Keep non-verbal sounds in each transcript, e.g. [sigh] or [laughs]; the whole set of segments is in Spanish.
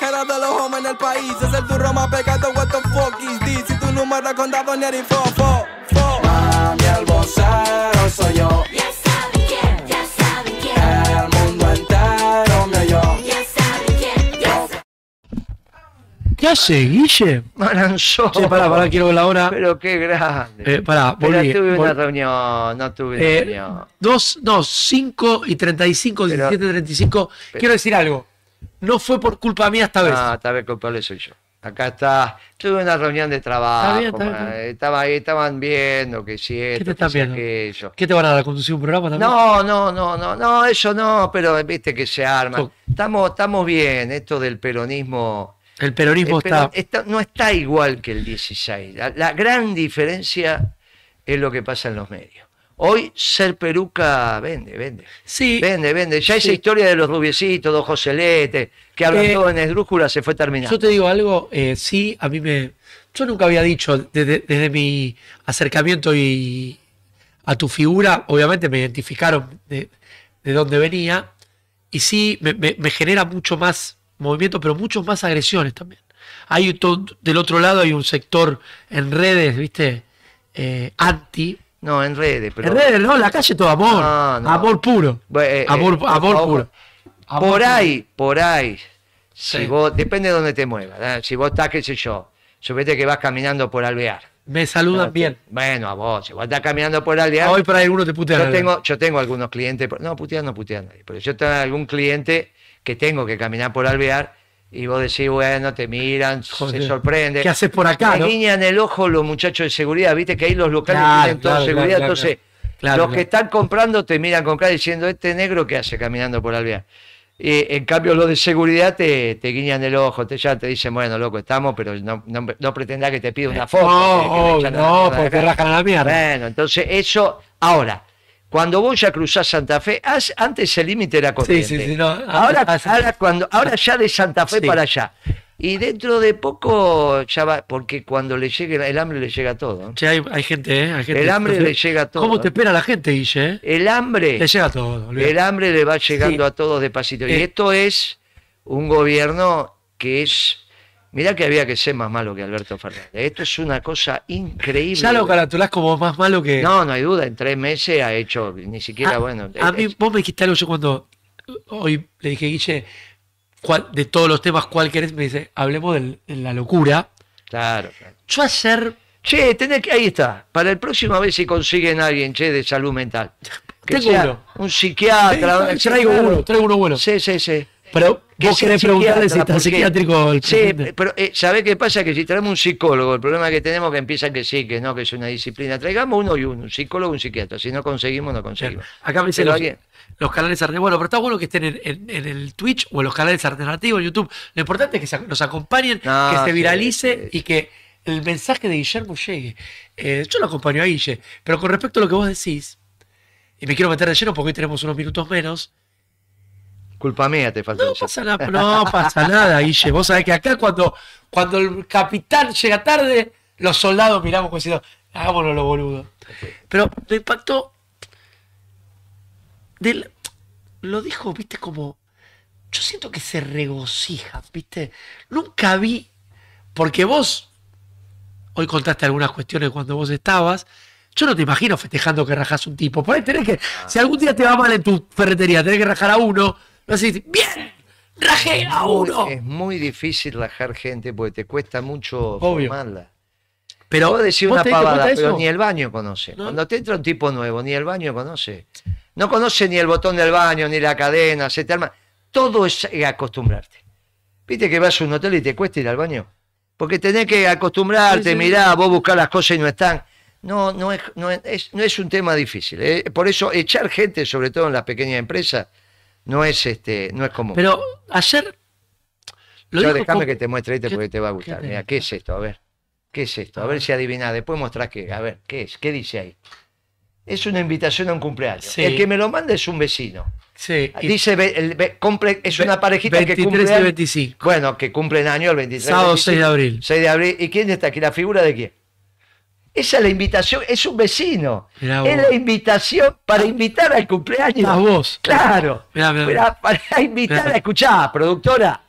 cara de los hombres en el país. Es el turro más pecado, what the fuck is this? Si tu número contado ni eres fo, fo, fo. Mami, el vocero soy yo. Ya saben quién, ya saben quién. El mundo entero me oyó. Ya saben quién, ya saben ¿Qué hace, Guille? Maranzó. Sí, pará, pará, quiero la hora. Pero qué grande. Eh, pará, Pero tuve una reunión, no tuve una eh, reunión. dos, no, 5 y 35, 17, 35. Quiero decir algo no fue por culpa mía esta vez. No, ah, esta vez culpable soy yo. Acá está, tuve una reunión de trabajo. Estaba ahí, estaban viendo que si ¿Qué te que ¿Qué te van a dar? ¿Conducir un programa también? No, no, no, no, no, eso no, pero viste que se arma. Oh. Estamos, estamos bien, esto del peronismo. El peronismo está... No está igual que el 16. la gran diferencia es lo que pasa en los medios. Hoy ser peruca vende, vende. Sí. Vende, vende. Ya esa historia de los rubiecitos, dos joseletes, que hablan eh, todo en esdrújula, se fue terminando. Yo te digo algo, eh, sí, a mí me. Yo nunca había dicho, desde, mi acercamiento y a tu figura, obviamente me identificaron de, dónde venía, y sí, me, genera mucho más movimiento, pero mucho más agresiones también. Hay todo, del otro lado hay un sector en redes, ¿viste? Eh, anti no, en redes. Pero... En redes, no, la calle todo amor. Amor puro. Eh, amor, eh, puro. por ahí, por ahí. Si vos, depende de dónde te muevas. ¿eh? Si vos estás, qué sé yo, supete que vas caminando por Alvear. Me saludan bien. Bueno, a vos, si vos estás caminando por Alvear. Ah, hoy para uno te putean. Yo tengo, yo tengo algunos clientes, no, putear no putean nadie, pero yo tengo algún cliente que tengo que caminar por Alvear y vos decís, bueno, te miran, se sorprende. ¿Qué haces por acá? Te guiñan el ojo los muchachos de seguridad, viste que ahí los locales tienen toda seguridad, entonces los que están comprando te miran con cara diciendo, este negro qué hace caminando por Alvear. Y, en cambio, los de seguridad te, guiñan el ojo, te, ya te dicen, bueno, loco, estamos, pero no, no, pretendás que te pida una foto. No, no porque la mierda. Bueno, entonces eso, ahora, cuando vos ya cruzás Santa Fe, antes el límite era corriente. Sí, sí, sí, no, ahora, ahora, cuando, ahora ya de Santa Fe para allá. Y dentro de poco ya va, porque cuando le llegue, el hambre le llega a todo. Sí, hay, gente, ¿eh? gente, ¿eh? Eh? el hambre le llega a todo. ¿Cómo te espera la gente, Guille? El hambre. Le llega a todo. El hambre le va llegando a todos de pasito. Y eh, esto es un gobierno que es Mirá que había que ser más malo que Alberto Fernández. Esto es una cosa increíble. Ya lo caratulás como más malo que. No, no hay duda. En tres meses ha hecho ni siquiera, bueno. A mí, vos me dijiste algo yo cuando hoy le dije, Guille, de todos los temas, ¿cuál querés? Me dice, hablemos de la locura. Claro, claro. Yo hacer. Che, tenés que. Ahí está. Para el próximo, a ver si consiguen a alguien, che, de salud mental. Que Un psiquiatra. traigo uno, traigo uno bueno. Sí, sí, sí. Pero vos querés preguntarle si está psiquiátrico Sí, pero eh, ¿sabés qué pasa? Que si traemos un psicólogo, el problema que tenemos es que empiezan que sí, que no, que es una disciplina. Traigamos uno y uno, un psicólogo, y un psiquiatra. Si no conseguimos, no conseguimos. Acá me los, canales alternativos. Bueno, pero está bueno que estén en, el Twitch o en los canales alternativos, YouTube. Lo importante es que nos acompañen, que se viralice y que el mensaje de Guillermo llegue. Eh, yo lo acompaño a Guille, pero con respecto a lo que vos decís, y me quiero meter de lleno porque hoy tenemos unos minutos menos, Culpa mía te falta. No pasa, nada, no pasa nada, Guille. Vos sabés que acá cuando, cuando el capitán llega tarde, los soldados miramos diciendo, hagámoslo los boludos. Pero me impactó. lo dijo, viste, como. Yo siento que se regocija, viste. Nunca vi. Porque vos. Hoy contaste algunas cuestiones cuando vos estabas. Yo no te imagino festejando que rajás un tipo. ahí que. Si algún día te va mal en tu ferretería, tenés que rajar a uno bien, rajé a uno. Es muy difícil rajar gente porque te cuesta mucho Obvio. formarla. Pero a decir una pavada, pero ni el baño conoce. Cuando te entra un tipo nuevo, ni el baño conoce. No conoce ni el botón del baño, ni la cadena, se te arma. Todo es acostumbrarte. Viste que vas a un hotel y te cuesta ir al baño. Porque tenés que acostumbrarte, mirá, vos buscar las cosas y no están. No, no es, no es, no es un tema difícil. ¿eh? Por eso echar gente, sobre todo en las pequeñas empresas, no es, este, no es común. Pero ayer. Yo déjame que te muestre este porque te va a gustar. Mira, ¿qué es esto? A ver. ¿Qué es esto? A ver si adivina Después mostrar qué. A ver, ¿qué es? ¿Qué dice ahí? Es una invitación a un cumpleaños. El que me lo manda es un vecino. Sí. Dice, cumple, es una parejita que cumple. Y 25. Bueno, que el año el 23 Sábado 6 de abril. 6 de abril. ¿Y quién está aquí? ¿La figura de quién? Esa es la invitación, es un vecino. es la invitación para invitar al cumpleaños. A vos. Claro. para, invitar a productora.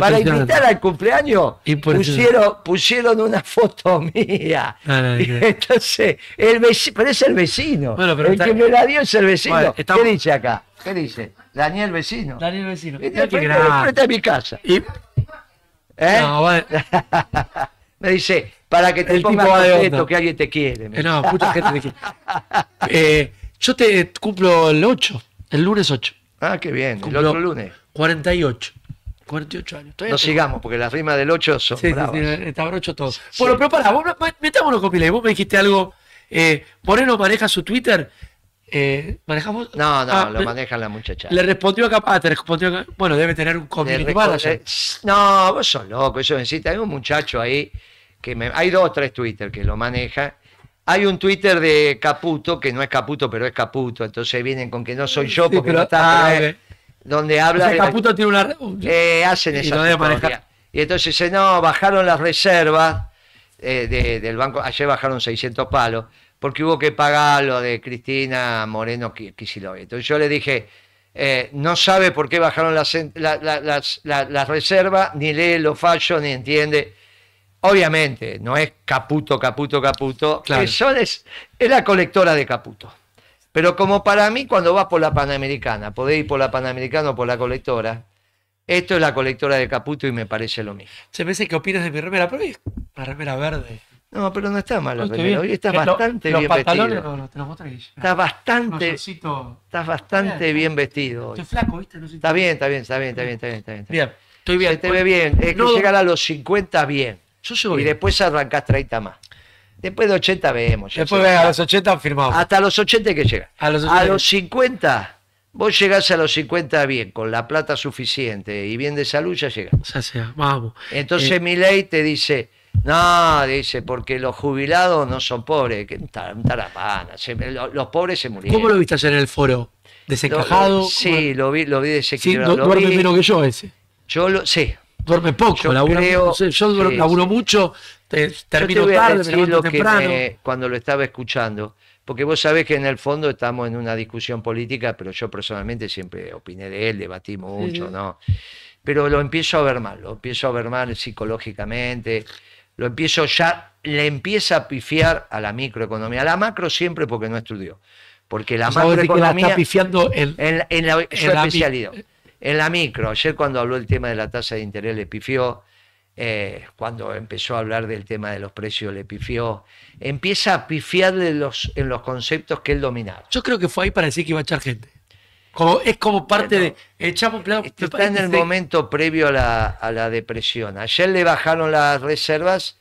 Para invitar al cumpleaños pusieron, pusieron una foto [laughs] mía. Entonces, el vecino, pero es el vecino. pero el que me la dio es el vecino. ¿Qué dice acá? ¿Qué dice? Daniel Vecino. Daniel Vecino. Que frente, a mi casa. ¿Eh? No, [laughs] dice, para que te pongas tipo que alguien te quiere. Eh, eh, yo te cumplo el 8, el lunes 8. Ah, qué bien, el otro lunes. 48. 48 años. no sigamos, porque las rimas del 8 son. Sí, bravas. está todo. Bueno, pero para, metámonos con Vos me dijiste algo. Eh, Moreno maneja su Twitter. Eh, ¿Manejamos? No, no, ah, lo maneja la muchacha. Le respondió capaz te respondió Bueno, debe tener un comité. No, vos sos loco, eso necesita. Hay un muchacho ahí hay dos o tres Twitter que lo maneja. Hay un Twitter de Caputo, que no es Caputo, pero es Caputo, entonces vienen con que no soy yo porque no está. Ah, donde habla. Caputo tiene una. Eh, hacen y, y entonces dice, no, bajaron las reservas eh, del banco. Ayer bajaron 600 palos, porque hubo que pagar lo de Cristina Moreno Kisilo. Entonces yo le dije, eh, no sabe por qué bajaron las, las reservas, ni lee los fallos, ni entiende Obviamente, no es Caputo, Caputo, Caputo. es, la colectora de Caputo. Pero como para mí, cuando vas por la Panamericana, podés ir por la Panamericana o por la colectora, esto es la colectora de Caputo y me parece lo mismo. Se me dice que opinas de mi remera, pero es la remera verde. No, pero no está mal la Hoy estás bastante bien los pantalones, vestido. estás bastante, estás bastante bien vestido. Hoy. Estoy flaco, ¿viste? No está, bien, está bien, está bien, está bien, está bien, está bien. Bien, estoy bien. Se te ve bien. Es que llegar a los 50 bien y después arrancás 30 más. Después de 80 vemos. Después a los 80 firmamos. Hasta los 80 que llega. A los, 50, vos llegás a los 50 bien, con la plata suficiente y bien de salud, ya llega. Ya sea, vamos. Entonces eh, mi ley te dice, no, dice, porque los jubilados no son pobres, que tarapana, los, los pobres se murieron. ¿Cómo lo viste ayer en el foro? ¿Desencajado? sí, lo vi, lo vi desequilibrado. Sí, menos que yo ese. Yo lo, sí, duerme poco, yo laburo, yo mucho, termino tarde, me lo Que cuando lo estaba escuchando, porque vos sabés que en el fondo estamos en una discusión política, pero yo personalmente siempre opiné de él, debatí mucho, ¿no? Pero lo empiezo a ver mal, lo empiezo a ver mal psicológicamente, lo empiezo ya, le empieza a pifiar a la microeconomía, a la macro siempre porque no estudió. Porque la macroeconomía. está pifiando en, la, especialidad. En la micro, ayer cuando habló el tema de la tasa de interés le pifió, eh, cuando empezó a hablar del tema de los precios le pifió, empieza a pifiarle los, en los conceptos que él dominaba. Yo creo que fue ahí para decir que iba a echar gente. es como parte de. Echamos eh, Está en el momento previo a la, a la depresión. Ayer le bajaron las reservas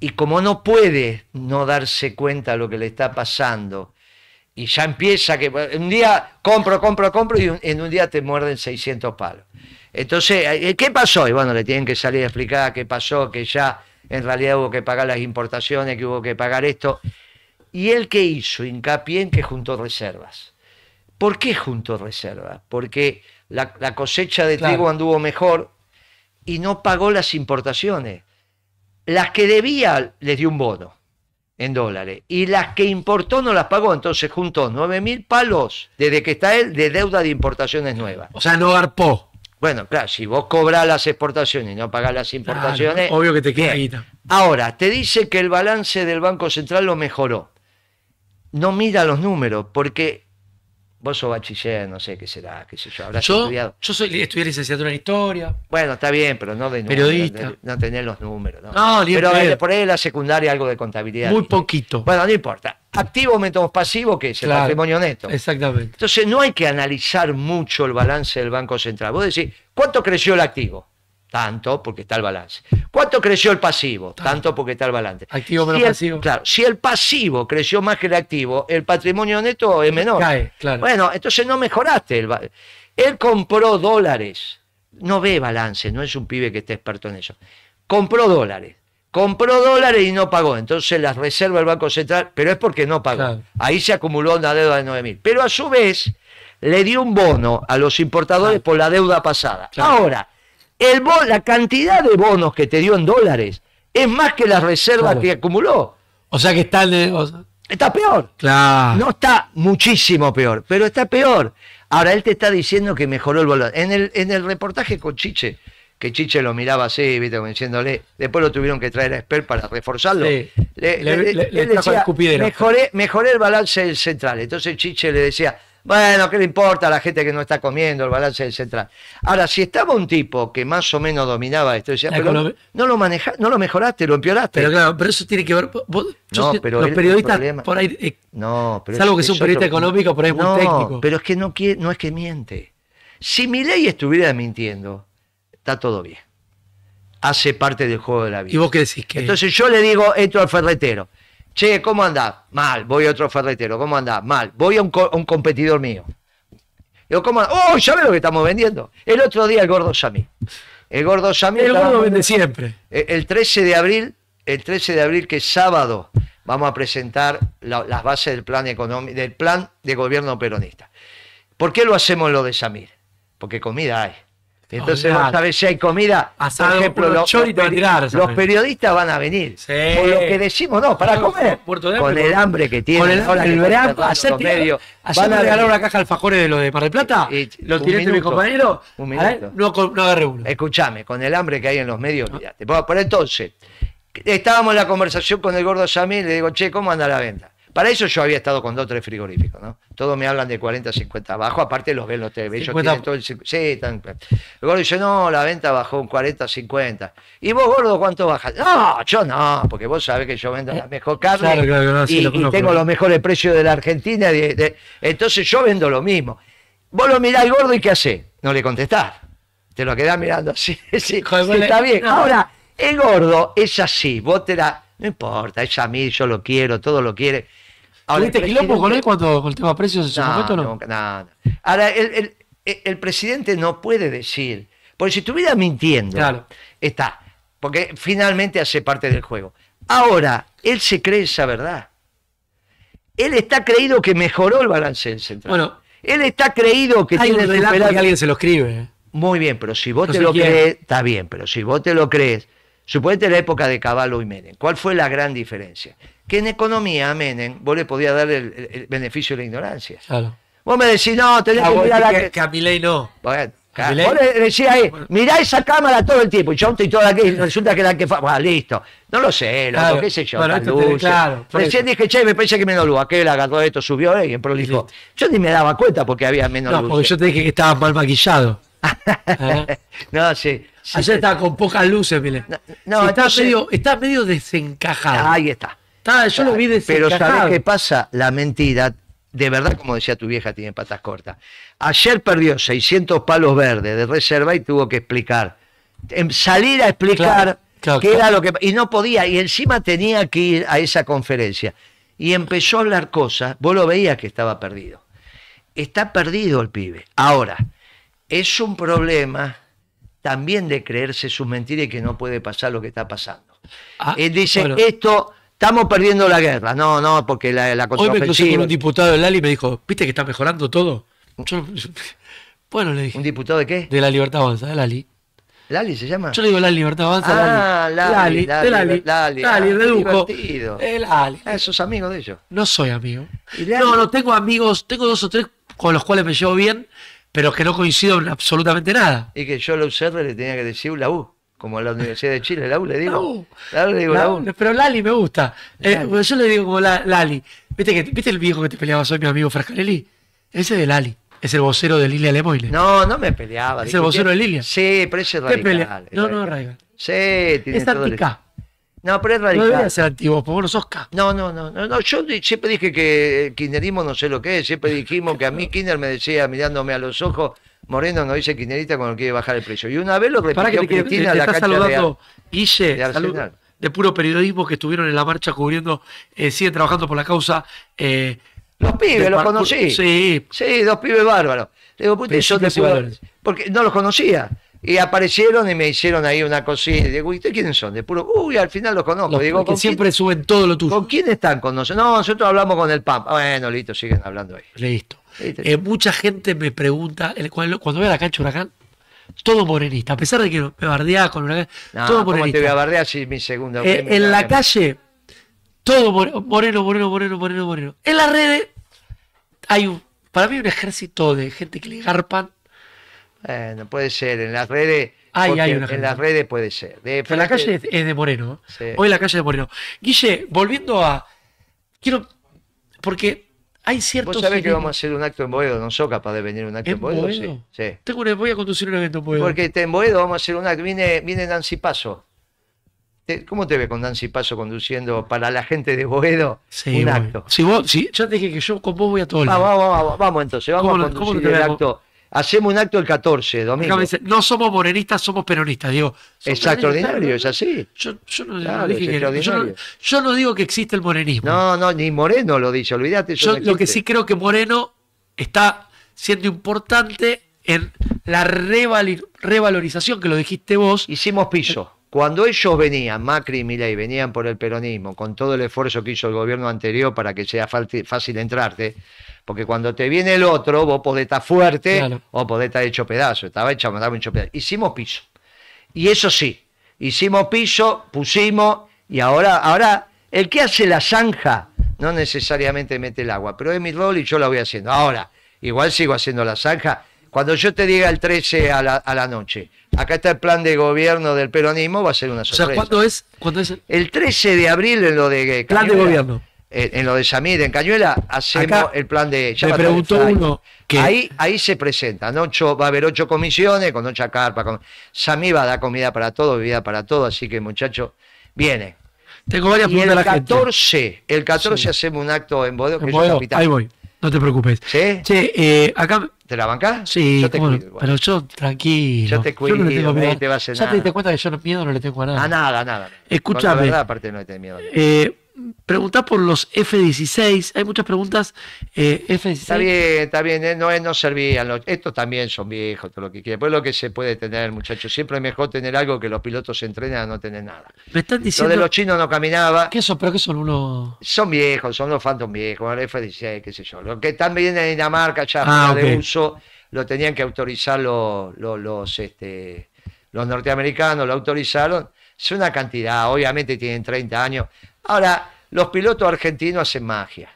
y como no puede no darse cuenta de lo que le está pasando y ya empieza que un día compro, compro, compro y en un día te muerden 600 palos. Entonces, eh, ¿qué pasó? Y bueno, le tienen que salir a explicar qué pasó, que ya en realidad hubo que pagar las importaciones, que hubo que pagar esto. ¿Y él qué hizo? Hincapié en que juntó reservas. ¿Por qué juntó reservas? Porque la, cosecha de trigo anduvo mejor y no pagó las importaciones. Las que debía les dio un bono en dólares. Y las que importó no las pagó, entonces juntó 9.000 palos desde que está él de deuda de importaciones nuevas. O sea, no arpó. Bueno, claro, si vos cobrás las exportaciones y no pagás las importaciones. obvio que te queda guita. Ahora, te dice que el balance del Banco Central lo mejoró. No mira los números, porque Vos sos bachiller, no sé qué será, qué sé yo. Habrás estudiado. Yo estudié licenciatura en historia. Bueno, está bien, pero no de Periodista. No, tener los números. No, Pero eh, por ahí la secundaria algo de contabilidad. Muy poquito. Bueno, no importa. Activo métodos pasivo que es el patrimonio neto. Exactamente. Entonces no hay que analizar mucho el balance del Banco Central. Vos decís, ¿cuánto creció el activo? tanto porque está el balance. ¿Cuánto creció el pasivo? Tanto porque está el balance. Activo menos pasivo. Claro, si el pasivo creció más que el activo, el patrimonio neto es menor. Cae, claro. Bueno, entonces no mejoraste. Él compró dólares. No ve balance, no es un pibe que esté experto en eso. Compró dólares. Compró dólares y no pagó. Entonces las reserva el Banco Central, pero es porque no pagó. Ahí se acumuló una deuda de 9.000. Pero a su vez le dio un bono a los importadores por la deuda pasada. Ahora, el la cantidad de bonos que te dio en dólares es más que la reserva que acumuló. O sea que está, está peor. No está muchísimo peor, pero está peor. Ahora él te está diciendo que mejoró el valor. En el, en el reportaje con Chiche, que Chiche lo miraba así, viste, como diciéndole, después lo tuvieron que traer a Esper para reforzarlo. Le, le, le, le mejoré, mejoré el balance central. Entonces Chiche le decía, bueno, ¿qué le importa a la gente que no está comiendo el balance del central? Ahora, si estaba un tipo que más o menos dominaba esto, decía, no lo maneja, no lo mejoraste, lo empeoraste. Pero claro, pero eso tiene que ver. no, pero los periodistas eh, no, pero salvo que es un periodista económico, por ahí es muy técnico. Pero es que no, no es que miente. Si mi ley estuviera mintiendo, está todo bien. Hace parte del juego de la vida. ¿Y vos qué decís que? Entonces yo le digo esto al ferretero. Che, ¿cómo andás? Mal, voy a otro ferretero, ¿cómo andás? Mal, voy a un, competidor mío. ¿cómo ¡Oh, ya ve lo que estamos vendiendo! El otro día el gordo Samir. El gordo Samir... El gordo vende siempre. Eh, el 13 de abril, el 13 de abril, que es sábado, vamos a presentar las bases del plan, del plan de gobierno peronista. ¿Por qué lo hacemos lo de Samir? Porque comida hay. Entonces a vos si hay comida. por ejemplo, los, periodistas van a venir. Por lo que decimos, no, para comer. con el hambre que tienen. Con el, ahora medio, van a regalar una caja de alfajores de lo de Mar del Plata. lo tiré de mi compañero. no, no, agarré uno. Escuchame, con el hambre que hay en los medios, ah. por entonces, estábamos en la conversación con el gordo Samir, le digo, che, ¿cómo anda la venta? Para eso yo había estado con dos o tres frigoríficos, ¿no? Todos me hablan de 40, 50 abajo, aparte los ven los TV, el... Sí, eh. dice, no, la venta bajó un 40, 50. ¿Y vos, gordo, cuánto bajas? No, yo no, porque vos sabés que yo vendo la mejor carne claro, claro, y, tengo los mejores precios de la Argentina, entonces yo vendo lo mismo. Vos lo mirás gordo y ¿qué hace? No le contestás. Te lo quedás mirando así. [laughs] sí, está bien. Ahora, el gordo es así, vos te la... No importa, es a mí, yo lo quiero, todo lo quiere Ahora, ¿Tuviste con él cuando con el tema precios en su no, no? Ahora, el, el, presidente no puede decir, porque si estuviera mintiendo, está, porque finalmente hace parte del juego. Ahora, él se cree esa verdad. Él está creído que mejoró el balance del central. Bueno, él está creído que tiene que alguien se lo escribe. ¿eh? Muy bien, pero si vos te lo crees, está bien, pero si vos te lo crees Suponete la época de Caballo y Menem. ¿Cuál fue la gran diferencia? Que en economía a Menem vos le podías dar el, beneficio de la ignorancia. Claro. Vos me decís, no, tenés ah, que mirar la... Que, que no. Bueno, vos le decías, ahí, mirá esa cámara todo el tiempo, y yo y toda aquí y resulta que la que... Bueno, listo, no lo sé, qué sé yo, claro, Recién dije, che, me parece que menos luz, aquel agarró esto, subió, eh, y en prolijo. Yo ni me daba cuenta porque había menos no, porque yo te dije que estabas mal maquillado. [laughs] no, sí. está con pocas luces, mire. está, medio, está desencajado. Ahí está. Pero ¿sabés qué pasa? La mentira, de verdad, como decía tu vieja, tiene patas cortas. Ayer perdió 600 palos verdes de reserva y tuvo que explicar. Em, salir a explicar qué era lo que... Y no podía, y encima tenía que ir a esa conferencia. Y empezó a hablar cosas, vos lo veías que estaba perdido. Está perdido el pibe. Ahora es un problema también de creerse sus mentiras y que no puede pasar lo que está pasando. Ah, Él dice, esto, estamos perdiendo la guerra. No, no, porque la, la Hoy me crucé con un diputado del Lali me dijo, ¿viste que está mejorando todo? [laughs] bueno, le dije. ¿Un diputado de qué? De la Libertad Avanza, del Ali. ¿Lali se llama? Yo le digo Lali Libertad Avanza, ah, Lali. Lali, Lali, Lali, Lali, Lali, ah, redujo. El eh, Ali Ah, ¿Sos amigo de ellos? No soy amigo. No, no, tengo amigos, tengo dos o tres con los cuales me llevo bien, pero es que no coincido en absolutamente nada. Y que yo a la le tenía que decir la U, como a la Universidad de Chile, la U le digo. La le digo la, U. Pero Lali me gusta. Eh, yo le digo como Lali. ¿Viste, que, ¿Viste el viejo que te peleaba hoy, mi amigo Frascarelli? Ese de Lali. Es el vocero de Lilia Lemoyle. No, no me peleaba. Es el vocero de Lilia. Sí, pero ese es radical. No, no, radical. Sí, tiene es todo no, pero es radical. No debería ser activo, por vos sos Oscar. No, no, no, no, Yo siempre dije que el no sé lo que es. Siempre dijimos que a mí kinder me decía mirándome a los ojos, Moreno no dice kinerita cuando quiere bajar el precio. Y una vez lo repitió que Cristina te, la está saludando, de, Guille, de, puro periodismo que estuvieron en la marcha cubriendo, eh, siguen trabajando por la causa. Eh, los pibes, los conocí. Sí. Sí, dos pibes bárbaros. Le digo, puta, yo Porque no los conocía. Y aparecieron y me hicieron ahí una cosita. Y digo, ustedes quiénes son? De puro, uy, al final los conozco. digo, que siempre suben todo lo tuyo. ¿Con quién están nosotros? No, nosotros hablamos con el PAM Bueno, listo, siguen hablando ahí. Listo. Eh, mucha gente me pregunta, cuando, cuando voy a la cancha Huracán, todo morenista, a pesar de que me bardeaba con Huracán, todo morenista. mi eh, en la, calle, todo moreno, moreno, moreno, moreno, moreno. En las redes hay para mí un ejército de gente que le garpan bueno, puede ser, en las redes. en las redes puede ser. De la calle es de Moreno. Hoy Hoy la calle de Moreno. Guille, volviendo a. Quiero. Porque hay ciertos. Vos sabés que vamos a hacer un acto en Boedo, no soy capaz de venir un acto en, Boedo. Sí. sí. Tengo voy a conducir un evento en Boedo. Porque en Boedo vamos a hacer un acto. Viene, viene Nancy Paso. ¿Cómo te ve con Nancy Paso conduciendo para la gente de Boedo un acto? Si vos, si, yo te dije que yo con vos voy a todo el vamos, vamos, vamos, entonces, vamos a conducir el acto hacemos un acto el 14, domingo. no somos morenistas, somos peronistas, digo. Es extraordinario, es así. Yo, no, digo que existe el morenismo. No, no, ni Moreno lo dice, olvídate. Yo lo que sí creo que Moreno está siendo importante en la revalorización, que lo dijiste vos. Hicimos piso. Cuando ellos venían, Macri y Milei venían por el peronismo, con todo el esfuerzo que hizo el gobierno anterior para que sea fácil entrarte, porque cuando te viene el otro, vos podés estar fuerte o podés estar hecho pedazo. Estaba hecho, estaba hecho pedazo. Hicimos piso. Y eso sí, hicimos piso, pusimos, y ahora, ahora el que hace la zanja no necesariamente mete el agua, pero es mi rol y yo la voy haciendo. Ahora, igual sigo haciendo la zanja cuando yo te diga el 13 a la, a la noche, acá está el plan de gobierno del peronismo, va a ser una sorpresa. O sea, ¿cuándo es? ¿Cuándo es? El 13 de abril en lo de... plan de gobierno. En, lo de Samir, en Cañuela, hacemos el plan de... Me preguntó uno que... Ahí, ahí se presenta, ocho, va a haber ocho comisiones con ocho carpas. Con... Samir va a dar comida para todo, bebida para todo, así que muchachos, viene. Tengo varias preguntas el 14, El 14 hacemos un acto en Bodeo que capital. Ahí voy. No te preocupes. ¿Sí? Sí. Eh, acá... ¿Te la bancás? Sí, bueno, pero yo tranquilo. Yo te cuido, no tengo miedo. ya te diste cuenta que yo miedo no le tengo a nada. A nada, a nada. Escúchame. Con la verdad, aparte no te miedo. Eh, pregunta por los F-16. Hay muchas preguntas eh, f Está bien, está bien. Eh, no, eh, servían. estos también son viejos, todo lo que quieras. Pues lo que se puede tener, muchachos. Siempre es mejor tener algo que los pilotos entrenan no tener nada. Me diciendo. Lo de los chinos no caminaba. ¿Qué son? ¿Pero qué son unos.? Son viejos, son los Phantom viejos, el F-16, qué sé yo. Lo que también en Dinamarca ya ah, de uso lo tenían que autorizar los, este, los norteamericanos, lo autorizaron. Es una cantidad, obviamente tienen 30 años. Ahora, los pilotos argentinos hacen magia.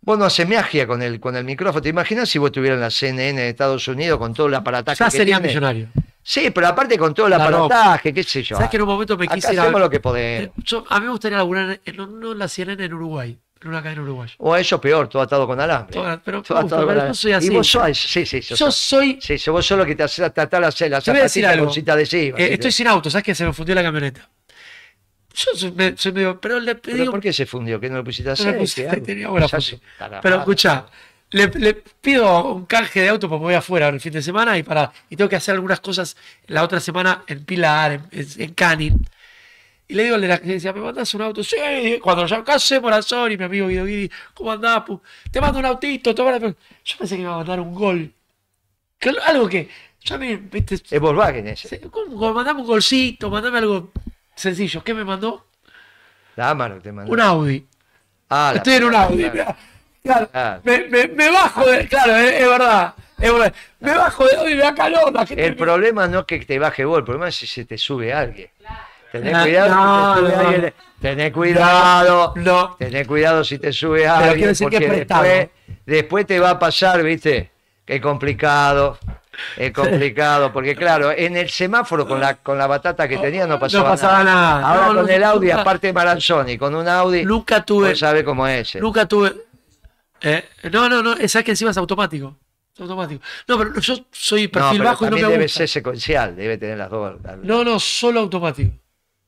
Vos no haces magia con el, con el micrófono. ¿Te imaginas si vos en la CNN de Estados Unidos con todo el aparataje? Ya que sería millonario. Sí, pero aparte con todo el aparataje, qué sé yo. ¿Sabes que en un momento me quise quisiera. Hacemos lo que podemos. Eh, a mí me gustaría laburar no la CNN en Uruguay, una cadena uruguaya. O eso peor, todo atado con alambre. pero, atado yo soy así. Y vos sí, sí, yo, yo soy. Sí, vos sos lo que te hace tratar la, la zapatilla con cinta de sí? estoy sin auto, ¿sabes que se me fundió la camioneta? Yo me, pero le pedí. ¿Pero ¿Por qué se fundió? ¿Que no lo pusiste a hacer? Pero escucha le, pido un canje de auto porque voy afuera el fin de semana y para y tengo que hacer algunas cosas la otra semana en Pilar, en, en, Y le digo al de la agencia, ¿me mandas un auto? Sí, cuando ya casé Morazón y mi amigo Guido Guidi, ¿cómo andás? Te mando un autito, toma la... Yo pensé que me iba a mandar un gol. algo que. Ya me, es Volkswagen ese. Mandame un golcito, mandame algo Sencillo, ¿qué me mandó? La mano te mandó. Un Audi. Ah, Estoy en un Audi. Claro. Ah. Me, me, bajo de. Claro, eh, es, verdad, Me bajo de Audi me da calor. el problema no es que te baje vos, el problema es si se te sube alguien. tenés cuidado. No, cuidado. No, cuidado si te sube alguien. Pero quiero decir porque que es después, después te va a pasar, ¿viste? Es complicado. Es complicado, porque claro, en el semáforo con la, con la batata que tenía no pasaba, no pasaba nada. Ahora con el Audi, aparte de Maranzoni, con un Audi, nunca tuve, sabe cómo es. Nunca tuve. Eh, no, no, no, es que encima es automático. Es automático. No, pero yo soy perfil pero bajo y no me gusta. debe ser secuencial, debe tener las dos. No, no, solo automático.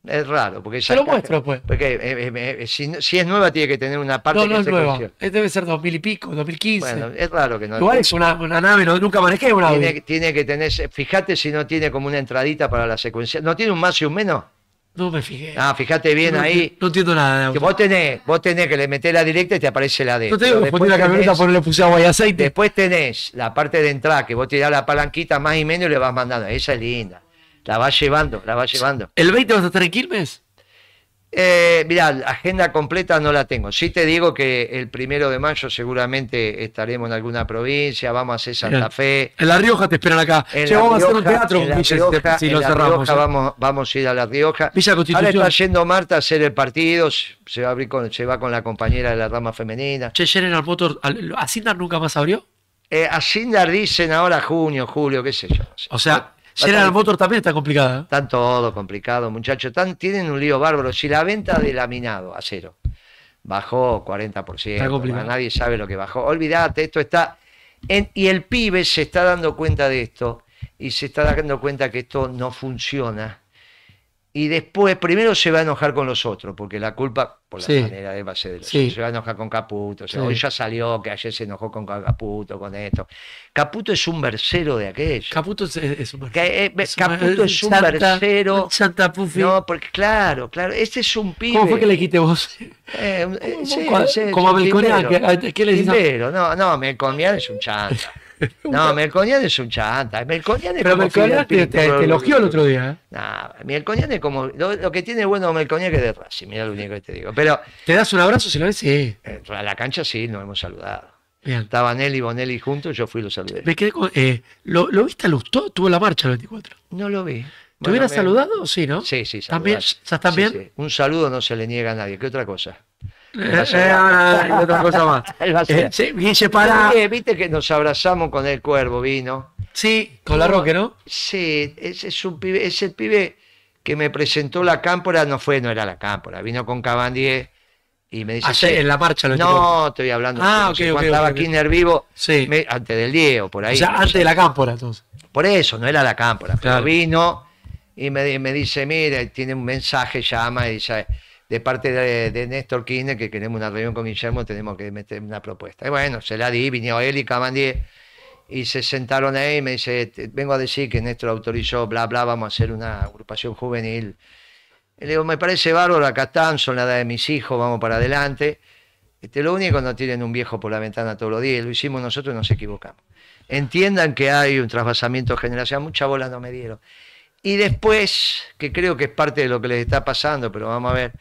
Es raro, porque ya. Te lo muestro, pues. Porque eh, eh, eh, si, es nueva, tiene que tener una parte. No, no es nueva. Este debe ser 2000 y pico, 2015. Bueno, es raro que no. Igual es una, una nave, no, nunca manejé una tiene, nave. Tiene que tener. Fíjate si no tiene como una entradita para la secuencia. ¿No tiene un más y un menos? No me fijé. Ah, fíjate bien ahí. No entiendo nada. vos tenés, vos tenés que le metés la directa y te aparece la de No tengo que poner la camioneta ponerle agua y aceite. Después tenés la parte de entrada que vos tirás la palanquita más y menos y le vas mandando. Esa es linda. La va llevando, la va llevando. ¿El 20 vas a estar en Quilmes? Eh, mirá, agenda completa no la tengo. Sí te digo que el primero de mayo seguramente estaremos en alguna provincia, vamos a hacer Santa Fe. En La Rioja te esperan acá. vamos a hacer un teatro. si lo cerramos, vamos, a ir a La Rioja. Ahora está yendo Marta a hacer el partido, se va, con, se va con la compañera de la rama femenina. Che, General motor ¿Asindar nunca más abrió? Eh, dicen ahora junio, julio, qué sé yo. O sea, el motor también está complicada. ¿eh? Están todo complicado, muchachos. tienen un lío bárbaro. Si la venta de laminado acero cero bajó 40%, nadie sabe lo que bajó. Olvídate, esto está. y el pibe se está dando cuenta de esto y se está dando cuenta que esto no funciona. Y después, primero se va a enojar con los otros, porque la culpa por la manera de base del se va a enojar con Caputo, o sea, hoy ya salió que ayer se enojó con Caputo, con esto. Caputo es un versero de aquello. Eh, eh, Caputo es, un versero. Caputo es un versero. No, porque claro, claro, este es un pibe. ¿Cómo fue que le quité vos? Eh, eh como Melconian, ¿qué le dices? No, no, Melconian es un chanta. [laughs] No, Melconian es un chanta. Melconian es Pero como Melconian te, te, elogió el otro día. No, Melconian es como. Lo, que tiene bueno Melconian que es de Racing, mira lo único que te digo pero. ¿Te das un abrazo si lo ves? Sí. Eh, a la cancha sí, nos hemos saludado. Estaban él y Bonelli juntos, yo fui y lo saludé. Eh, ¿lo, viste a Lustó? ¿Tuvo la marcha el 24? No lo vi. ¿Te hubieras saludado? Sí, ¿no? Sí, sí, ¿También? ¿Estás Un saludo no se le niega a nadie. ¿Qué otra cosa? Eh, otra cosa más. [laughs] sí, para. Viste que nos abrazamos con el cuervo, vino. Sí, con la Roque, ¿no? Sí, ese es un pibe, es el pibe que me presentó la cámpora no fue, no era la cámpora, vino con Cabandier y me dice. Ah, en la marcha lo No, estoy hablando. Ah, Cuando estaba vivo, antes del o por ahí. O sea, antes de la cámpora, entonces. Por eso, no era la cámpora. Pero vino y me, dice: Mira, tiene un mensaje, llama y dice. De parte de, Néstor Kirchner, que queremos una reunión con Guillermo, tenemos que meter una propuesta. Y bueno, se la di, vino él y Cabandier y se sentaron ahí y me dice, vengo a decir que Néstor autorizó, bla, bla, vamos a hacer una agrupación juvenil. le digo, me parece bárbaro, la están, son la edad de mis hijos, vamos para adelante. Este, lo único no tienen un viejo por la ventana todos los días, lo hicimos nosotros y nos equivocamos. Entiendan que hay un trasvasamiento generacional, mucha bola no me dieron. Y después, que creo que es parte de lo que les está pasando, pero vamos a ver,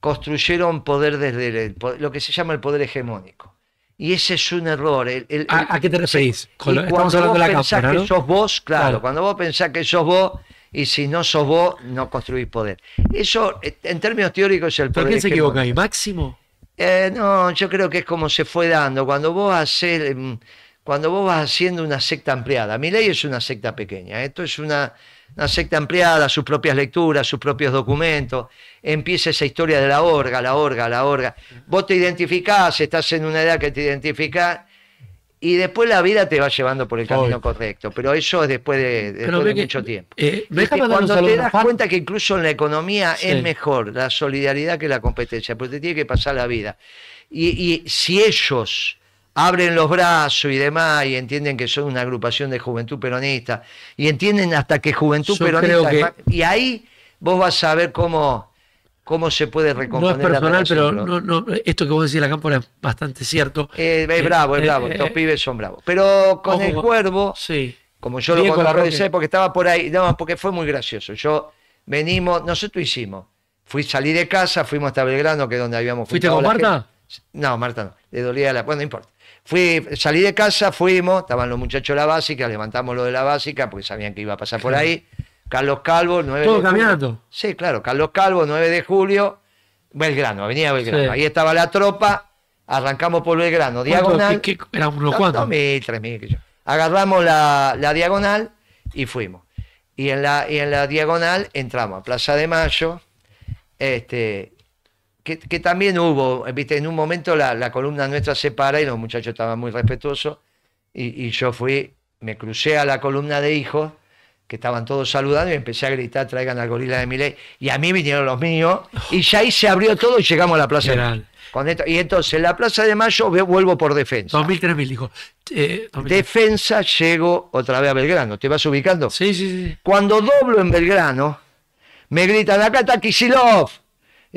construyeron poder desde lo que se llama el poder hegemónico y ese es un error. ¿A, qué te referís? Cuando vos pensás que sos vos, claro, cuando vos pensás que sos vos y si no sos vos, no construís poder. Eso, eh, en términos teóricos, es el poder. ¿Por qué se equivoca ahí? ¿Máximo? Eh, no, yo creo que es como se fue dando. Cuando vos haces, mm, cuando vos vas haciendo una secta ampliada, mi ley es una secta pequeña, esto es una una secta ampliada, sus propias lecturas, sus propios documentos. Empieza esa historia de la orga, la orga, la orga. Vos te identificás, estás en una edad que te identificás y después la vida te va llevando por el camino correcto. Pero eso es después de, mucho tiempo. Eh, cuando te das cuenta que incluso en la economía es mejor la solidaridad que la competencia, porque te tiene que pasar la vida. y si ellos abren los brazos y demás y entienden que son una agrupación de juventud peronista y entienden hasta que juventud peronista y ahí vos vas a ver cómo cómo se puede recomponer no es personal pero no, esto que vos decís la cámara es bastante cierto eh, es bravo es eh, bravo los eh, pibes son bravos pero con el cuervo sí como yo lo conozco porque estaba por ahí no porque fue muy gracioso yo venimos nosotros hicimos fui salí de casa fuimos hasta Belgrano que es donde habíamos fuiste con Marta no Marta no le dolía la bueno no importa salí de casa, fuimos, estaban los muchachos de la básica, levantamos lo de la básica porque sabían que iba a pasar por ahí. [laughs] Carlos Calvo, 9 de de caminando? Julio. Sí, claro, Carlos Calvo, 9 de julio, Belgrano, Avenida Belgrano. Ahí estaba la tropa, arrancamos por Belgrano, diagonal. ¿Qué, qué, era unos cuantos? 2.000, 3.000, Agarramos la, diagonal y fuimos. Y en, la, y en la diagonal entramos a Plaza de Mayo, este, que, también hubo, viste, en un momento la, columna nuestra se para y los muchachos estaban muy respetuosos y, yo fui, me crucé a la columna de hijos que estaban todos saludando y empecé a gritar, traigan al gorila de ley Y a mí vinieron los míos y ya ahí se abrió todo y llegamos a la Plaza de Mayo. y entonces en la Plaza de Mayo vuelvo por defensa. 2003 mil dijo. Eh, defensa, llego otra vez a Belgrano. ¿Te vas ubicando? Sí, sí, sí. Cuando doblo en Belgrano, me gritan, acá está Kisilov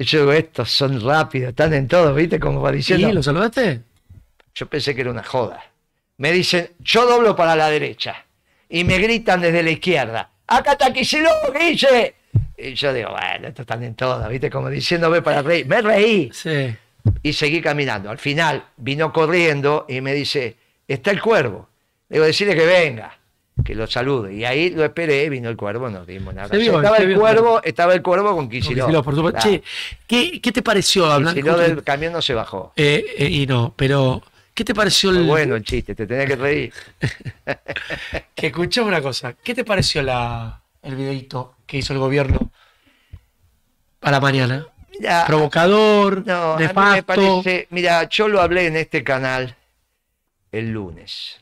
yo estos son rápidos, están en todo, ¿viste? Como va diciendo. ¿Y lo saludaste? Yo pensé que era una joda. Me dicen, yo doblo para la derecha. Y me gritan desde la izquierda. ¡Acá está Kicillof, Guille! Y yo digo, bueno, estos están en todo, ¿viste? Como diciendo, ve para reír. Me reí. Sí. Y seguí caminando. Al final vino corriendo y me dice, está el cuervo. Le digo, decirle que venga que lo salude. Y ahí lo esperé, vino el cuervo, nos dimos nada. estaba, el cuervo, estaba el cuervo con Kicillof. ¿qué, ¿qué, te pareció? Hablando del camión no se bajó. Eh, eh, y no, pero ¿qué te pareció el... bueno el chiste, te tenía que reír. [laughs] que una cosa, ¿qué te pareció la, el videito que hizo el gobierno para mañana? Provocador, no, nefasto. parece, mira, yo lo hablé en este canal el lunes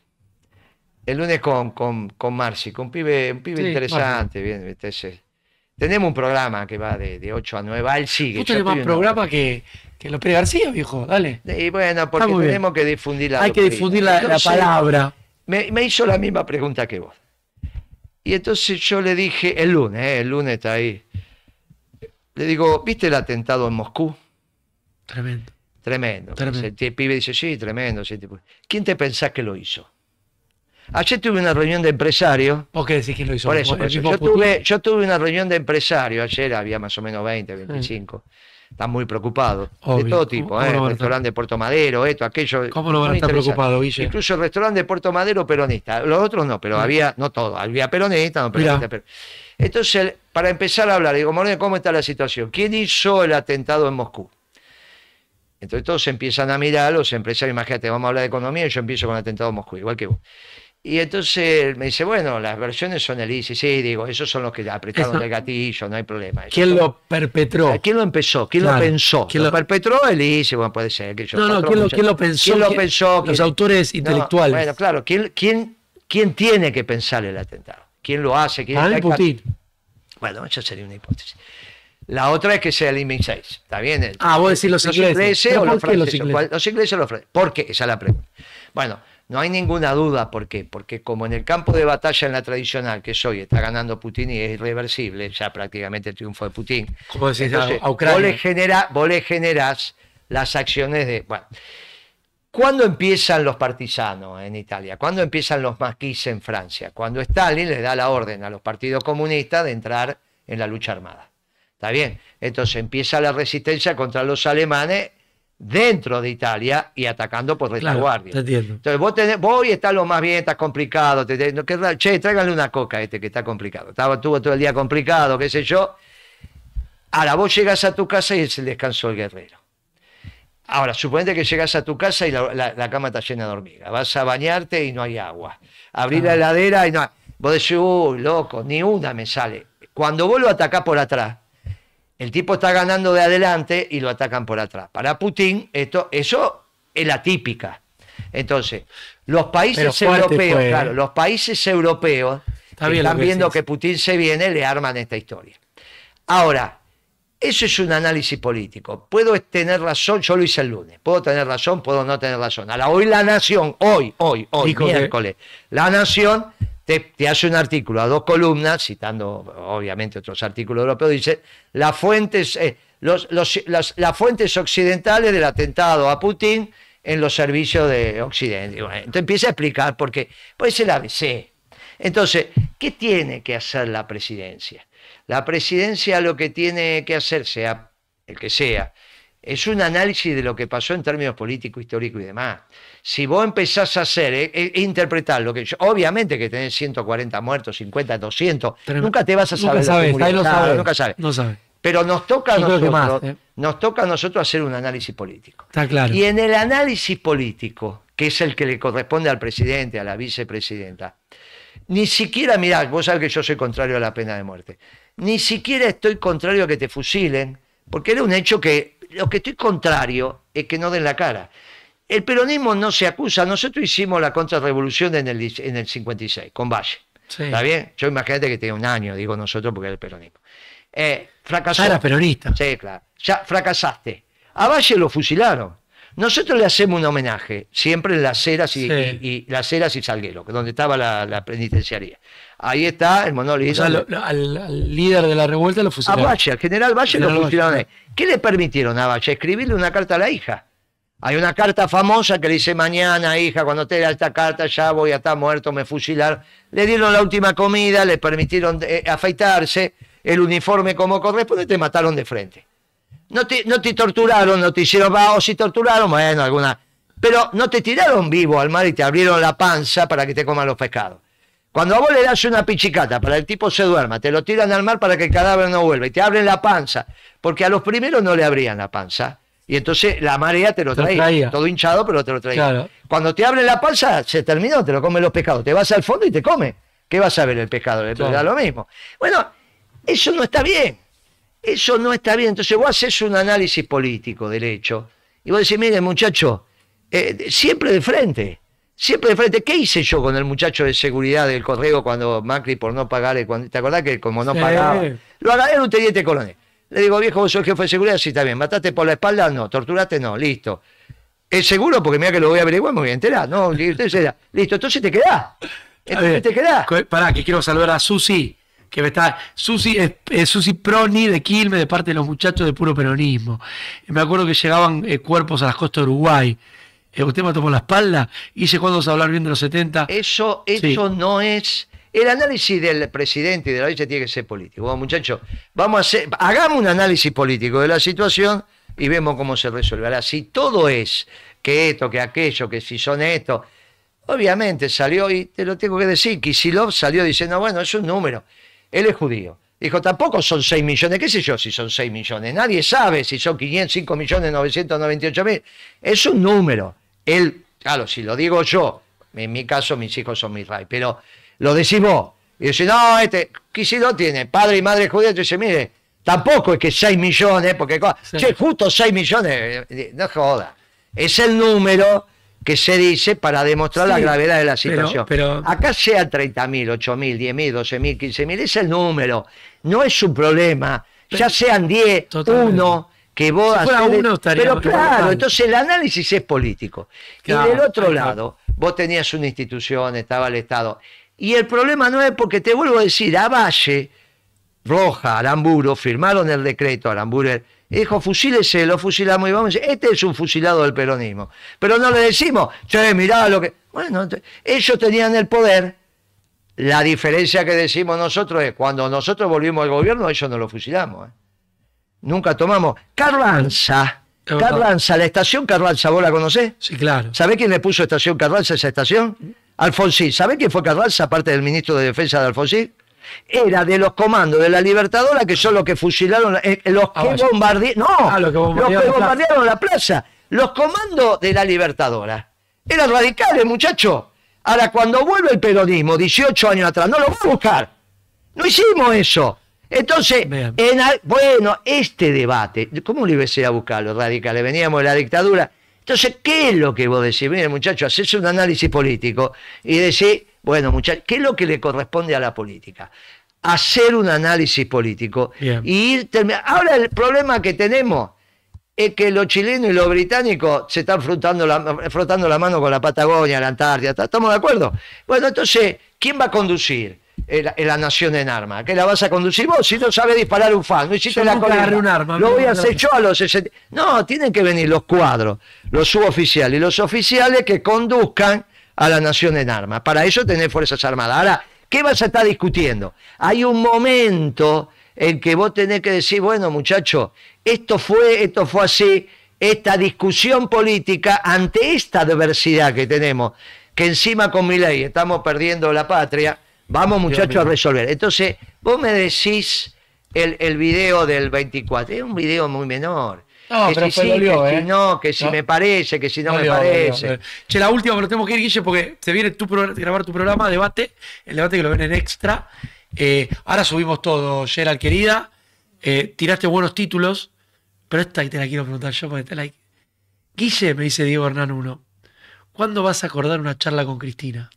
el lunes con, con, con Marci, con un pibe, un pibe interesante. Bien, tenemos un programa que va de, 8 a 9. al sigue. Tú tenés más programa que, los López García, viejo. Dale. Y bueno, porque tenemos que difundir la Hay que difundir la, palabra. Me, hizo la misma pregunta que vos. Y entonces yo le dije, el lunes, eh, el lunes está ahí. Le digo, ¿viste el atentado en Moscú? Tremendo. Tremendo. tremendo. El pibe dice, sí, tremendo. ¿Quién te pensás que lo hizo? Ayer tuve una reunión de empresarios. ¿Por qué decís que lo hizo? Por eso, Yo, tuve, una reunión de empresarios, ayer había más o menos 20, 25. Están muy preocupados. De todo tipo, ¿eh? El restaurante de Puerto Madero, esto, aquello. ¿Cómo no van a estar preocupados, Incluso el restaurante de Puerto Madero peronista. Los otros no, pero había, no todo, había peronistas no Entonces, para empezar a hablar, digo, Moreno, ¿cómo está la situación? ¿Quién hizo el atentado en Moscú? Entonces todos empiezan a mirar, los empresarios, imagínate, vamos a hablar de economía y yo empiezo con el atentado en Moscú, igual que vos. Y entonces me dice, bueno, las versiones son el ISIS. Sí, digo, esos son los que apretaron el gatillo, no hay problema. ¿Quién lo perpetró? ¿Quién lo empezó? ¿Quién lo pensó? ¿Quién lo... perpetró? El ISIS, bueno, puede ser. Que yo no, no, ¿quién lo, pensó? ¿Quién lo pensó? Los autores intelectuales. bueno, claro, ¿quién, quién, ¿quién tiene que pensar el atentado? ¿Quién lo hace? ¿Quién, Putin. Bueno, eso sería una hipótesis. La otra es que sea el IMI-6, ¿está bien? Ah, vos decís los ingleses. Los ingleses, o los, los ingleses? los ingleses o los franceses. ¿Por qué? Esa es la pregunta. Bueno, no hay ninguna duda, ¿por qué? Porque como en el campo de batalla en la tradicional, que soy, está ganando Putin y es irreversible, ya prácticamente el triunfo de Putin. ¿Cómo decís a Ucrania? Vos le, genera, generás las acciones de... Bueno, ¿Cuándo empiezan los partisanos en Italia? ¿Cuándo empiezan los maquis en Francia? Cuando Stalin le da la orden a los partidos comunistas de entrar en la lucha armada. ¿Está bien? Entonces empieza la resistencia contra los alemanes dentro de Italia y atacando por retaguardia. Entonces vos, tenés, vos hoy estás lo más bien, estás complicado, te, che, tráiganle una coca a este que está complicado, estaba estuvo todo el día complicado, qué sé yo. Ahora vos llegas a tu casa y se descansó el guerrero. Ahora, suponete que llegas a tu casa y la, cama está llena de hormigas. Vas a bañarte y no hay agua. abrir la heladera y no hay... Vos decís, uy, loco, ni una me sale. Cuando vos lo atacás por atrás, el tipo está ganando de adelante y lo atacan por atrás. Para Putin, esto, eso es la típica. Entonces, los países europeos, claro, ¿eh? los países europeos están viendo que Putin se viene, le arman esta historia. Ahora, eso es un análisis político. Puedo tener razón, yo lo hice el lunes. Puedo tener razón, puedo no tener razón. hoy la nación, hoy, hoy, hoy, miércoles, la nación te, hace un artículo a dos columnas, citando obviamente otros artículos europeos, dice, eh, las fuentes, las, fuentes occidentales del atentado a Putin en los servicios de Occidente. entonces empieza a explicar por qué. pues el ABC. Entonces, ¿qué tiene que hacer la presidencia? La presidencia lo que tiene que hacer, sea el que sea, es un análisis de lo que pasó en términos políticos, históricos y demás. Si vos empezás a hacer, a eh, eh, interpretar lo que. Obviamente que tenés 140 muertos, 50, 200. Pero nunca te vas a saber. Nunca sabes, Nunca No sabes. Pero nos toca, a nosotros, eh. nos toca a nosotros hacer un análisis político. Está claro. Y en el análisis político, que es el que le corresponde al presidente, a la vicepresidenta, ni siquiera, mirá, vos sabés que yo soy contrario a la pena de muerte, ni siquiera estoy contrario a que te fusilen, porque era un hecho que lo que estoy contrario es que no den la cara. El peronismo no se acusa. Nosotros hicimos la contrarrevolución en el, 56, con Valle. ¿Está bien? Yo imagínate que tenía un año, digo nosotros, porque era el peronismo. Eh, era peronista. Sí, claro. Ya fracasaste. A Valle lo fusilaron. Nosotros le hacemos un homenaje, siempre en Las ceras y, y Salguero, donde estaba la, la penitenciaría. Ahí está el monólogo. al, líder de la revuelta lo fusilaron. A Valle, al general Valle lo fusilaron ¿Qué le permitieron a Bache? Escribirle una carta a la hija. Hay una carta famosa que le dice, mañana, hija, cuando te da esta carta, ya voy a estar muerto, me fusilaron. Le dieron la última comida, le permitieron eh, afeitarse, el uniforme como corresponde, te mataron de frente. No te, torturaron, no te hicieron, va, o si torturaron, bueno, alguna. Pero no te tiraron vivo al mar y te abrieron la panza para que te coman los pescados. Cuando a vos le das una pichicata para que el tipo se duerma, te lo tiran al mar para que el cadáver no vuelva y te abren la panza, porque a los primeros no le abrían la panza. Y entonces la marea te lo traía, todo hinchado, pero te lo traía. Cuando te abren la panza, se terminó, te lo comen los pescados. Te vas al fondo y te come. ¿Qué vas a ver el pescado? da lo mismo. Bueno, eso no está bien. Eso no está bien. Entonces vos haces un análisis político del hecho y vos decís, mire muchacho, eh, siempre de frente, siempre de frente. ¿Qué hice yo con el muchacho de seguridad del correo cuando Macri por no pagar, cuando, ¿te acordás que como no pagaba? Lo agarré en un teniente coronel. Le digo, viejo, vos sos jefe de seguridad, sí, está bien. ¿Mataste por la espalda? No. ¿Torturaste? No. Listo. ¿Es seguro? Porque mira que lo voy a averiguar, me voy a enterar. No, listo, entonces te quedás. Entonces te quedás. Pará, que quiero saludar a Susi, que me está. Eh, eh, Susi, Proni de Quilme de parte de los muchachos de puro peronismo. Me acuerdo que llegaban eh, cuerpos a las costas de Uruguay. usted me tomó la espalda. Hice cuando a hablar bien de los 70. Eso, eso no es. El análisis del presidente y de la derecha tiene que ser político. Bueno, muchachos, vamos a hacer, hagamos un análisis político de la situación y vemos cómo se resolverá. Si todo es que esto, que aquello, que si son esto, obviamente salió, y te lo tengo que decir, Kisilov salió diciendo, bueno, es un número. Él es judío. Dijo, tampoco son 6 millones, qué sé yo si son 6 millones, nadie sabe si son 500, 5 millones 998 mil. Es un número. Él, claro, si lo digo yo, en mi caso mis hijos son mis raíces, pero lo decimos. Y dice, no, este, ¿qué si no tiene? Padre y madre judía. Dice, mire, tampoco es que 6 millones, porque justo 6 millones, eh, eh, no joda. Es el número que se dice para demostrar la gravedad de la situación. Acá sea 30.000, 8.000, 10.000, 12.000, 15.000, es el número, no es su problema. ya sean 10, 1, que vos si Pero claro, entonces el análisis es político. y del otro lado, vos tenías una institución, estaba el Estado. Y el problema no es porque, te vuelvo a decir, a Valle, Roja, Aramburo, firmaron el decreto, Aramburo... Hijo, fusílese, lo fusilamos y vamos este es un fusilado del peronismo. Pero no le decimos, che, mirá lo que. Bueno, ellos tenían el poder. La diferencia que decimos nosotros es cuando nosotros volvimos al gobierno, ellos no lo fusilamos. ¿eh? Nunca tomamos. Carranza. Carranza, la estación Carranza, ¿vos la conocés? Sí, claro. ¿Sabés quién le puso estación Carranza a esa estación? Mm. Alfonsín. ¿Sabés quién fue Carranza, aparte del ministro de Defensa de Alfonsín? era de los comandos de la Libertadora, que son los que fusilaron, eh, ah, ah, los, que no, los, que bombardearon, la plaza. Los comandos de la Libertadora. Eran radicales, muchachos. Ahora, cuando vuelve el peronismo, 18 años atrás, no lo voy a buscar. No hicimos eso. Entonces, bueno, este debate, ¿cómo le iba a, a buscar los radicales? Veníamos de la dictadura. Entonces, ¿qué es lo que vos decís? Mire, muchachos, haces un análisis político y decís, bueno, muchachos, ¿qué es lo que le corresponde a la política? Hacer un análisis político y ir Ahora el problema que tenemos es que los chilenos y los británicos se están frotando la, frotando la mano con la Patagonia, la Antártida, ¿estamos de acuerdo? Bueno, entonces, ¿quién va a conducir? la nación en armas? ¿Qué la vas a conducir vos, si no sabes disparar un fan, no hiciste la arma, lo voy a hacer yo a los No, tienen que venir los cuadros, los suboficiales y los oficiales que conduzcan a la nación en armas. Para eso tenés Fuerzas Armadas. Ahora, ¿qué vas a estar discutiendo? Hay un momento en que vos tenés que decir, bueno, muchacho, esto fue, esto fue así, esta discusión política ante esta adversidad que tenemos, que encima con mi ley estamos perdiendo la patria, vamos muchachos a resolver. Entonces, vos me decís el, el video del 24, es un video muy menor ¿eh? No, que si no, que si me parece, que si no me parece. che, la última, lo tengo que ir, Guille, porque se viene tu grabar tu programa, debate, el debate que lo ven en extra. Eh, ahora subimos todo, Gerald, querida. Eh, tiraste buenos títulos, pero esta te la quiero preguntar yo porque te Guille, me dice Diego Hernán uno, ¿cuándo vas a acordar una charla con Cristina?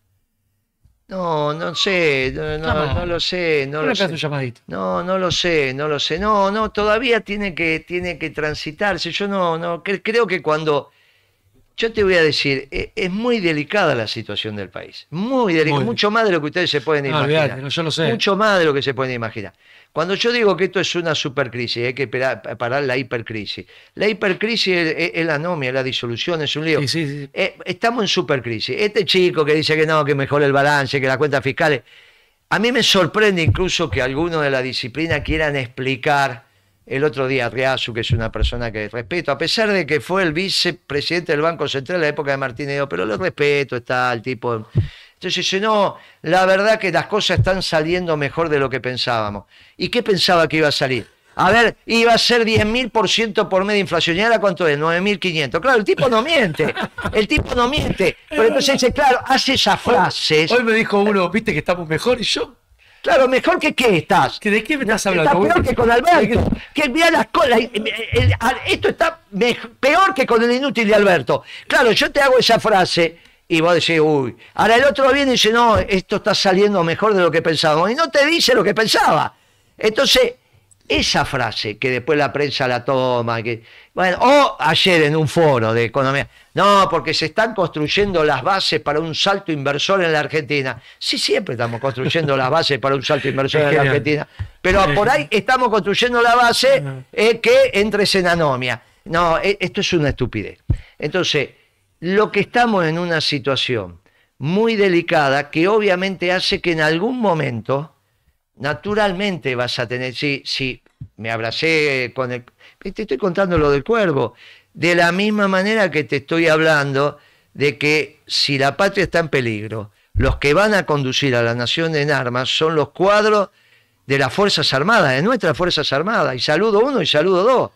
No, no sé, no, lo sé, no lo sé. No, no lo sé, no lo sé. No, no, todavía tiene que, tiene que transitarse. Yo no, no, creo que cuando. Yo te voy a decir, e, es, muy delicada la situación del país. Muy delicada, mucho más de lo que ustedes se pueden imaginar. lo sé. Mucho más de lo que se pueden imaginar. Cuando yo digo que esto es una supercrisis, hay que parar la hipercrisis. La hipercrisis es, la anomia, la disolución, es un lío. Eh, estamos en supercrisis. Este chico que dice que no, que mejore el balance, que las cuentas fiscales. A mí me sorprende incluso que algunos de la disciplina quieran explicar el otro día Riazu, que es una persona que respeto, a pesar de que fue el vicepresidente del Banco Central en la época de Martínez, pero lo respeto, está el tipo entonces dice, no, la verdad que las cosas están saliendo mejor de lo que pensábamos. ¿Y qué pensaba que iba a salir? A ver, iba a ser 10.000% por media inflación. ¿Y ahora cuánto es? 9.500. Claro, el tipo no miente. El tipo no miente. Pero entonces dice, claro, hace esas frases. Hoy, me dijo uno, viste que estamos mejor y yo. Claro, mejor que qué estás. ¿De qué estás hablando? Está peor que con Alberto. Que las colas. Esto está peor que con el inútil de Alberto. Claro, yo te hago esa frase y vos decís, uy. Ahora el otro viene y dice, no, esto está saliendo mejor de lo que pensábamos. Y no te dice lo que pensaba. Entonces, esa frase que después la prensa la toma, que, bueno, o ayer en un foro de economía, no, porque se están construyendo las bases para un salto inversor en la Argentina. Sí, siempre estamos construyendo las bases para un salto inversor en la Argentina, pero por ahí estamos construyendo la base eh, que entres en anomia. No, e, esto es una estupidez. Entonces, lo que estamos en una situación muy delicada que obviamente hace que en algún momento, naturalmente vas a tener, si si me abracé con el... Te estoy contando lo del cuervo, de la misma manera que te estoy hablando de que si la patria está en peligro, los que van a conducir a la nación en armas son los cuadros de las Fuerzas Armadas, de nuestras Fuerzas Armadas. Y saludo uno y saludo dos.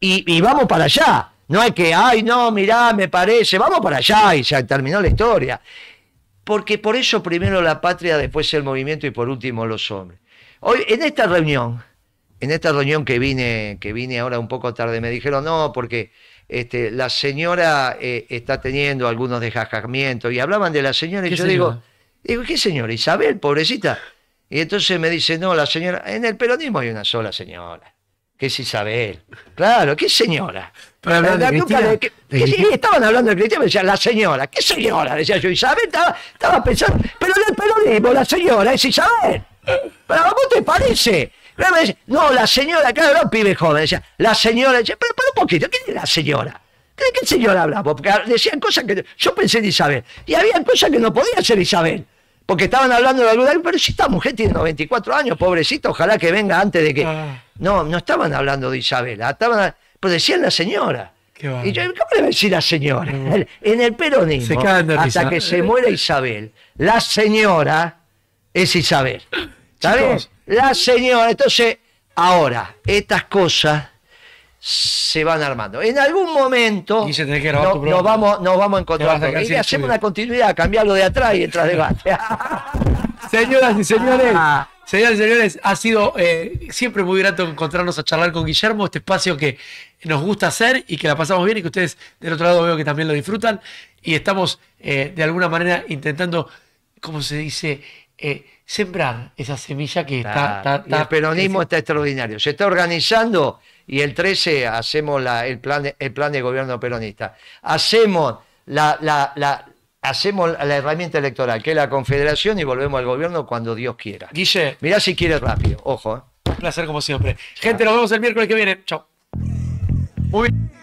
y vamos para allá. No hay que, ay, no, mirá, me parece, vamos para allá y ya terminó la historia. Porque por eso primero la patria, después el movimiento y por último los hombres. Hoy, en esta reunión, en esta reunión que vine, que vine ahora un poco tarde, me dijeron, no, porque este, la señora eh, está teniendo algunos desgajamientos y hablaban de la señora y yo digo, digo, ¿qué señora? Isabel, pobrecita. Y entonces me dice, no, la señora, en el peronismo hay una sola señora que es Isabel. Claro, qué señora. estaban hablando de Cristina, me decían, la señora, qué señora, decía yo, Isabel estaba, pensando, pero le digo la señora es Isabel. Pero ¿cómo te parece? No, la señora, claro, era pibe joven, la señora, pero, un poquito, ¿qué es la señora? ¿De qué señora hablamos? Porque decían cosas que yo pensé en Isabel, y había cosas que no podía ser Isabel porque estaban hablando de la duda pero si esta mujer tiene 94 años, pobrecito ojalá que venga antes de que... Ah. No, no estaban hablando de Isabel, estaban, pues decían la señora. Y yo, ¿cómo le decir la señora? Mm. En el peronismo, hasta que se muera Isabel, la señora es Isabel. ¿Sabes? La señora. Entonces, ahora, estas cosas se van armando. En algún momento y nos, vamos, nos vamos a encontrar. hacemos una continuidad, cambiarlo de atrás y entrar de [laughs] Señoras y señores. Ah. Señoras y señores, ha sido eh, siempre muy grato encontrarnos a charlar con Guillermo, este espacio que nos gusta hacer y que la pasamos bien y que ustedes del otro lado veo que también lo disfrutan. Y estamos eh, de alguna manera intentando, como se dice? Eh, sembrar esa semilla que está... el peronismo está extraordinario. Se está organizando y el 13 hacemos el, plan, el plan de gobierno peronista. Hacemos la, hacemos la herramienta electoral, que es la confederación, y volvemos al gobierno cuando Dios quiera. Guille. Mirá si quieres rápido, ojo. Eh. Un placer como siempre. Gente, nos vemos el miércoles que viene. Chao. Muy bien.